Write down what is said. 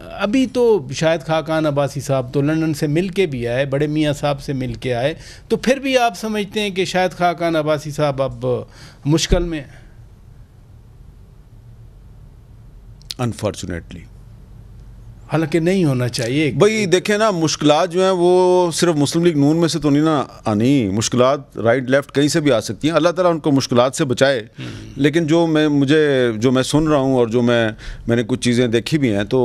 अभी तो शायद खाकान अब्बासी साहब तो लंदन से मिल के भी आए बड़े मियाँ साहब से मिल के आए तो फिर भी आप समझते हैं कि शायद खाकान अब्बासी साहब अब मुश्किल में अनफॉर्चुनेटली हालांकि नहीं होना चाहिए भाई देखें ना मुश्किल जो हैं वो सिर्फ मुस्लिम लीग नून में से तो नहीं ना आनी मुश्किल राइट लेफ्ट कहीं से भी आ सकती हैं अल्लाह ताला उनको मुश्किल से बचाए हम्म। लेकिन जो मैं मुझे जो मैं सुन रहा हूँ और जो मैं मैंने कुछ चीज़ें देखी भी हैं तो